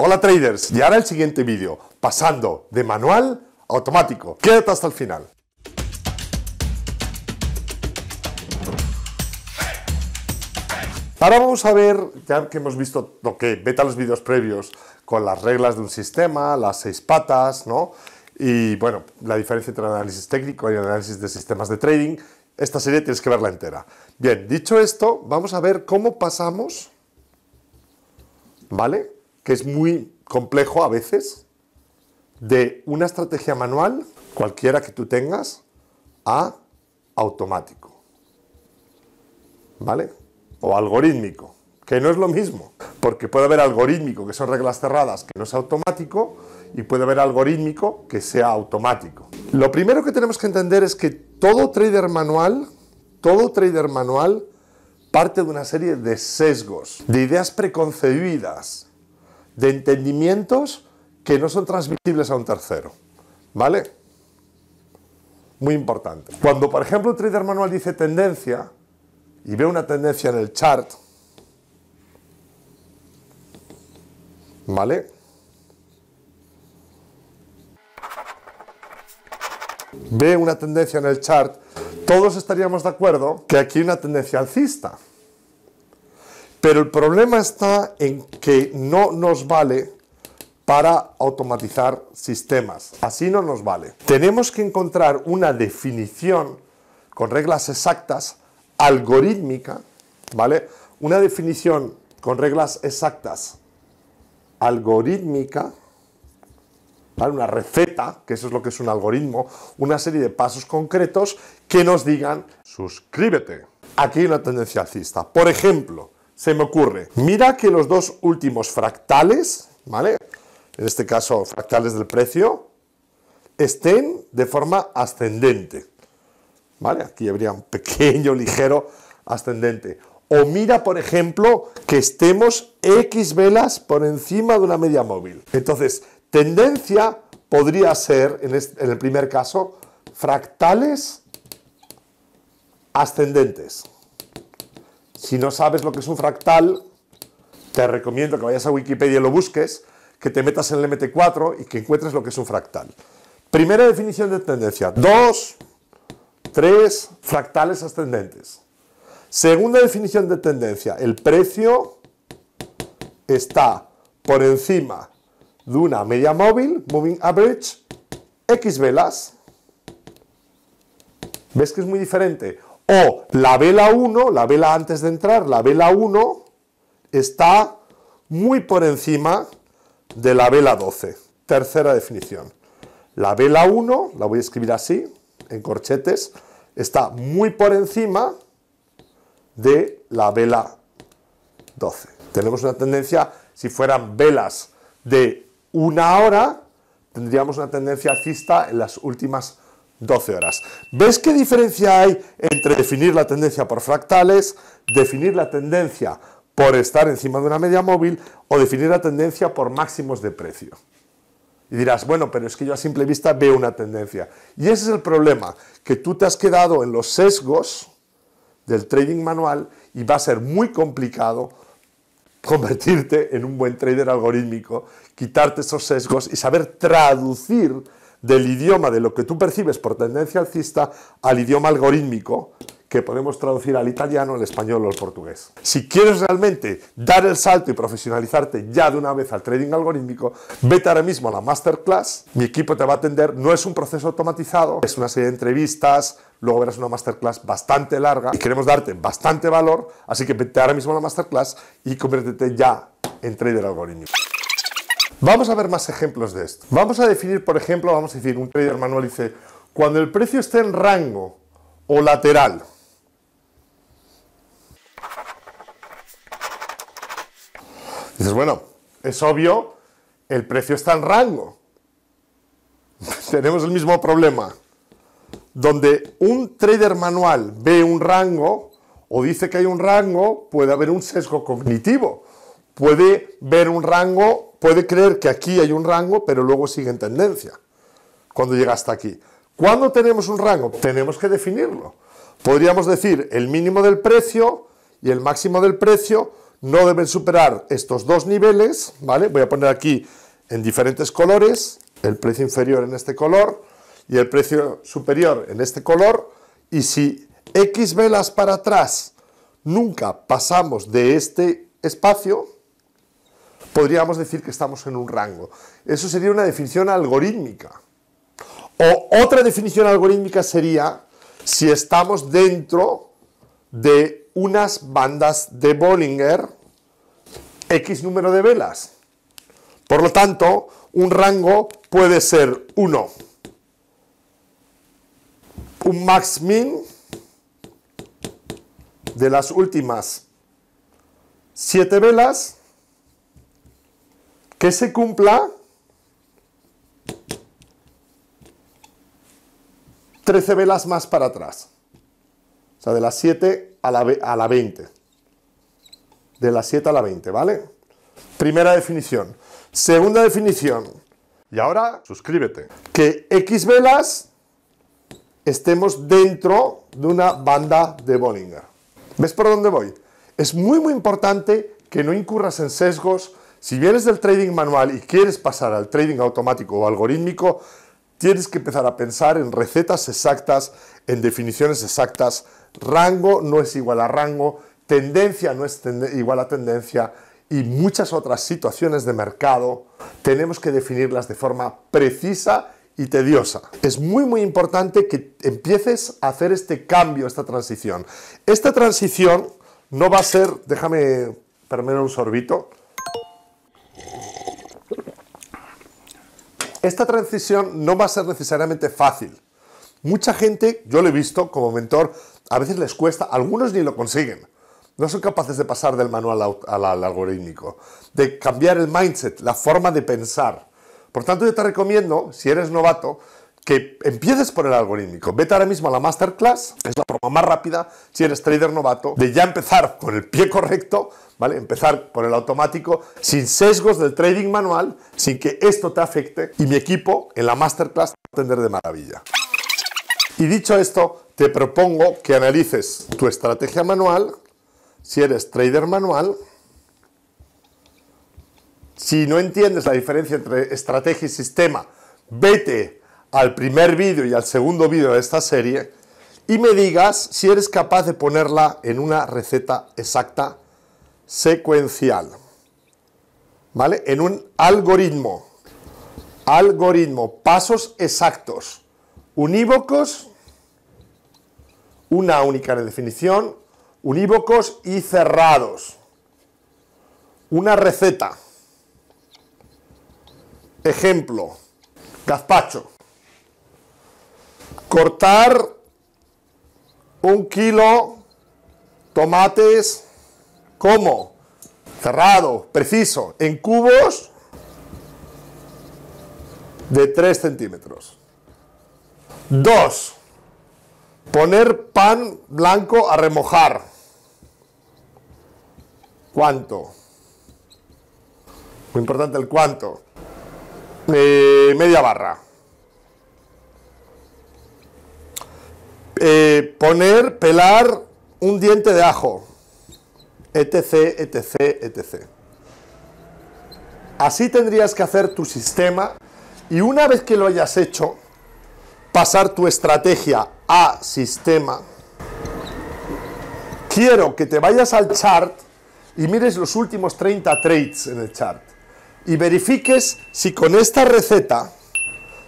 Hola traders, y ahora el siguiente vídeo, pasando de manual a automático. Quédate hasta el final. Ahora vamos a ver, ya que hemos visto lo que vete a los vídeos previos con las reglas de un sistema, las seis patas, ¿no? Y bueno, la diferencia entre análisis técnico y el análisis de sistemas de trading, esta serie tienes que verla entera. Bien, dicho esto, vamos a ver cómo pasamos, ¿vale? que es muy complejo a veces, de una estrategia manual, cualquiera que tú tengas, a automático. ¿Vale? O algorítmico, que no es lo mismo, porque puede haber algorítmico, que son reglas cerradas, que no es automático, y puede haber algorítmico que sea automático. Lo primero que tenemos que entender es que todo trader manual, todo trader manual, parte de una serie de sesgos, de ideas preconcebidas, de entendimientos que no son transmisibles a un tercero. ¿Vale? Muy importante. Cuando, por ejemplo, un trader manual dice tendencia y ve una tendencia en el chart, ¿vale? Ve una tendencia en el chart, todos estaríamos de acuerdo que aquí hay una tendencia alcista. Pero el problema está en que no nos vale para automatizar sistemas. Así no nos vale. Tenemos que encontrar una definición con reglas exactas, algorítmica, ¿vale? Una definición con reglas exactas, algorítmica, ¿vale? Una receta, que eso es lo que es un algoritmo, una serie de pasos concretos que nos digan, suscríbete. Aquí hay una tendencia alcista. Por ejemplo, se me ocurre, mira que los dos últimos fractales, ¿vale? En este caso, fractales del precio, estén de forma ascendente. ¿Vale? Aquí habría un pequeño, ligero ascendente. O mira, por ejemplo, que estemos X velas por encima de una media móvil. Entonces, tendencia podría ser, en, en el primer caso, fractales ascendentes. Si no sabes lo que es un fractal, te recomiendo que vayas a Wikipedia y lo busques, que te metas en el MT4 y que encuentres lo que es un fractal. Primera definición de tendencia, dos, tres fractales ascendentes. Segunda definición de tendencia, el precio está por encima de una media móvil, moving average, X velas. ¿Ves que es muy diferente? o la vela 1, la vela antes de entrar, la vela 1 está muy por encima de la vela 12. Tercera definición. La vela 1, la voy a escribir así, en corchetes, está muy por encima de la vela 12. Tenemos una tendencia, si fueran velas de una hora, tendríamos una tendencia alcista en las últimas 12 horas. ¿Ves qué diferencia hay entre definir la tendencia por fractales, definir la tendencia por estar encima de una media móvil o definir la tendencia por máximos de precio? Y dirás, bueno, pero es que yo a simple vista veo una tendencia. Y ese es el problema, que tú te has quedado en los sesgos del trading manual y va a ser muy complicado convertirte en un buen trader algorítmico, quitarte esos sesgos y saber traducir del idioma de lo que tú percibes por tendencia alcista al idioma algorítmico que podemos traducir al italiano, al español o al portugués. Si quieres realmente dar el salto y profesionalizarte ya de una vez al trading algorítmico, vete ahora mismo a la masterclass, mi equipo te va a atender, no es un proceso automatizado, es una serie de entrevistas, luego verás una masterclass bastante larga queremos darte bastante valor, así que vete ahora mismo a la masterclass y conviértete ya en trader algorítmico. Vamos a ver más ejemplos de esto. Vamos a definir, por ejemplo, vamos a decir, un trader manual dice, cuando el precio esté en rango o lateral, dices, bueno, es obvio, el precio está en rango. Tenemos el mismo problema, donde un trader manual ve un rango o dice que hay un rango, puede haber un sesgo cognitivo, puede ver un rango puede creer que aquí hay un rango, pero luego sigue en tendencia cuando llega hasta aquí. ¿Cuándo tenemos un rango? Tenemos que definirlo. Podríamos decir el mínimo del precio y el máximo del precio no deben superar estos dos niveles, ¿vale? Voy a poner aquí en diferentes colores, el precio inferior en este color y el precio superior en este color, y si X velas para atrás nunca pasamos de este espacio, podríamos decir que estamos en un rango. Eso sería una definición algorítmica. O otra definición algorítmica sería si estamos dentro de unas bandas de Bollinger X número de velas. Por lo tanto, un rango puede ser 1, un max min de las últimas 7 velas que se cumpla 13 velas más para atrás. O sea, de las 7 a la, a la 20. De las 7 a la 20, ¿vale? Primera definición. Segunda definición. Y ahora, suscríbete. Que X velas estemos dentro de una banda de Bollinger. ¿Ves por dónde voy? Es muy, muy importante que no incurras en sesgos, si vienes del trading manual y quieres pasar al trading automático o algorítmico, tienes que empezar a pensar en recetas exactas, en definiciones exactas. Rango no es igual a rango, tendencia no es igual a tendencia y muchas otras situaciones de mercado tenemos que definirlas de forma precisa y tediosa. Es muy muy importante que empieces a hacer este cambio, esta transición. Esta transición no va a ser, déjame perder un sorbito, Esta transición no va a ser necesariamente fácil. Mucha gente, yo lo he visto como mentor, a veces les cuesta, algunos ni lo consiguen. No son capaces de pasar del manual al, al algorítmico, de cambiar el mindset, la forma de pensar. Por tanto, yo te recomiendo, si eres novato, que empieces por el algorítmico. Vete ahora mismo a la masterclass, es la forma más rápida, si eres trader novato, de ya empezar con el pie correcto, ¿vale? Empezar por el automático, sin sesgos del trading manual, sin que esto te afecte. Y mi equipo en la masterclass te va a atender de maravilla. Y dicho esto, te propongo que analices tu estrategia manual, si eres trader manual, si no entiendes la diferencia entre estrategia y sistema, vete al primer vídeo y al segundo vídeo de esta serie y me digas si eres capaz de ponerla en una receta exacta secuencial. ¿Vale? En un algoritmo. Algoritmo. Pasos exactos. Unívocos. Una única definición. Unívocos y cerrados. Una receta. Ejemplo. Gazpacho cortar un kilo tomates, como Cerrado, preciso, en cubos de 3 centímetros. 2. Poner pan blanco a remojar. ¿Cuánto? Muy importante el cuánto. Eh, media barra. Eh, poner, pelar un diente de ajo, etc, etc, etc. Así tendrías que hacer tu sistema y una vez que lo hayas hecho, pasar tu estrategia a sistema. Quiero que te vayas al chart y mires los últimos 30 trades en el chart y verifiques si con esta receta,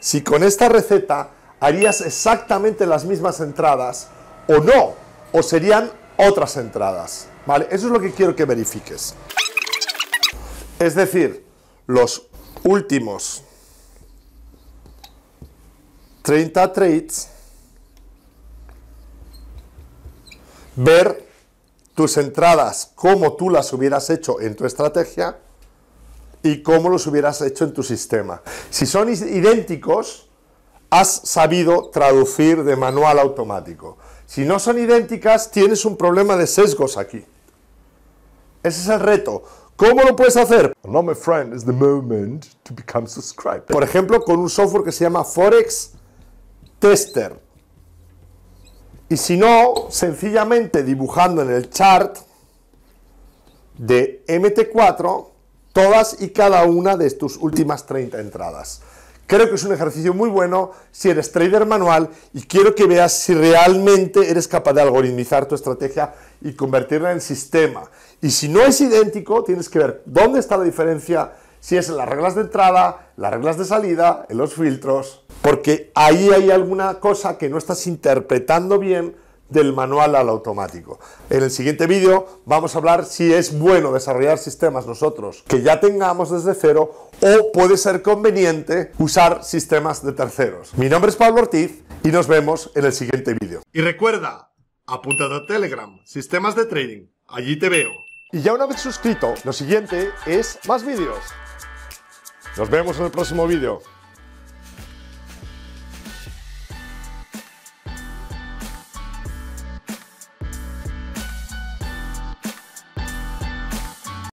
si con esta receta harías exactamente las mismas entradas o no, o serían otras entradas. ¿Vale? Eso es lo que quiero que verifiques. Es decir, los últimos 30 trades, ver tus entradas, como tú las hubieras hecho en tu estrategia y cómo los hubieras hecho en tu sistema. Si son idénticos, has sabido traducir de manual automático. Si no son idénticas, tienes un problema de sesgos aquí. Ese es el reto. ¿Cómo lo puedes hacer? Por ejemplo, con un software que se llama Forex Tester. Y si no, sencillamente dibujando en el chart de MT4 todas y cada una de tus últimas 30 entradas. Creo que es un ejercicio muy bueno si eres trader manual y quiero que veas si realmente eres capaz de algoritmizar tu estrategia y convertirla en sistema. Y si no es idéntico, tienes que ver dónde está la diferencia, si es en las reglas de entrada, las reglas de salida, en los filtros, porque ahí hay alguna cosa que no estás interpretando bien del manual al automático. En el siguiente vídeo vamos a hablar si es bueno desarrollar sistemas nosotros que ya tengamos desde cero o puede ser conveniente usar sistemas de terceros. Mi nombre es Pablo Ortiz y nos vemos en el siguiente vídeo. Y recuerda, apunta a Telegram, sistemas de trading, allí te veo. Y ya una vez suscrito, lo siguiente es más vídeos. Nos vemos en el próximo vídeo.